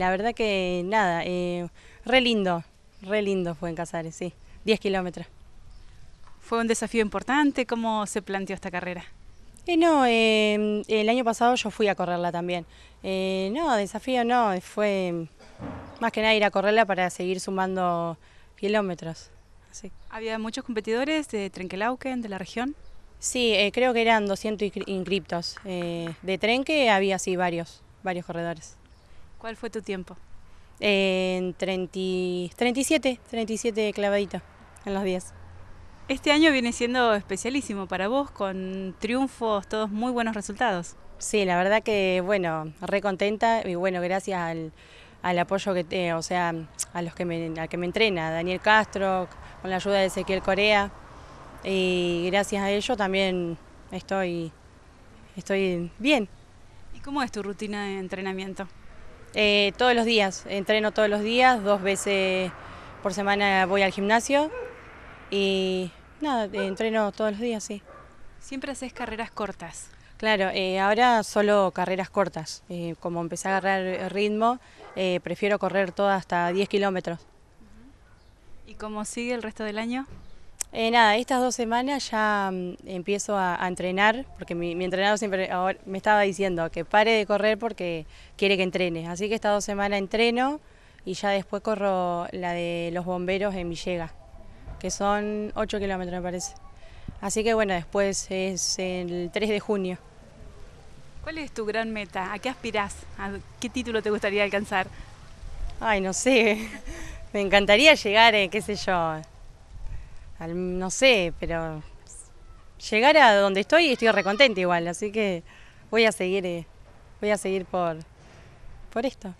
La verdad que nada, eh, re lindo, re lindo fue en Casares, sí, 10 kilómetros. ¿Fue un desafío importante? ¿Cómo se planteó esta carrera? Eh, no, em, el año pasado yo fui a correrla también. Eh, no, desafío no, fue más que nada ir a correrla para seguir sumando kilómetros. ¿Había muchos competidores de Trenkelauken de la región? Sí, eh, creo que eran 200 inscriptos. de Trenque había, sí, varios, varios corredores. ¿Cuál fue tu tiempo? En 30, 37, 37 clavadito en los 10. Este año viene siendo especialísimo para vos, con triunfos, todos muy buenos resultados. Sí, la verdad que, bueno, re contenta y bueno, gracias al, apoyo que, te, eh, o sea, a los que me, al que me entrena, Daniel Castro, con la ayuda de Ezequiel Corea, y gracias a ello también estoy, estoy bien. ¿Y cómo es tu rutina de entrenamiento? Eh, todos los días, entreno todos los días, dos veces por semana voy al gimnasio y nada, eh, entreno todos los días, sí. Siempre haces carreras cortas. Claro, eh, ahora solo carreras cortas. como empecé a agarrar ritmo, prefiero correr toda hasta 10 kilómetros. ¿Y cómo sigue el resto del año? Eh, nada, estas dos semanas ya mm, empiezo a, entrenar, porque mi, mi entrenador siempre me estaba diciendo que pare de correr porque quiere que entrene. Así que estas dos semanas entreno y ya después corro la de los bomberos en Villega, que son 8 kilómetros me parece. Así que bueno, después es el 3 de junio. ¿Cuál es tu gran meta? ¿A qué aspirás? ¿A qué título te gustaría alcanzar? Ay, no sé. Me encantaría llegar, eh, qué sé yo, no sé, pero llegar a donde estoy estoy recontenta igual, así que voy a seguir, eh, voy a seguir por, por esto.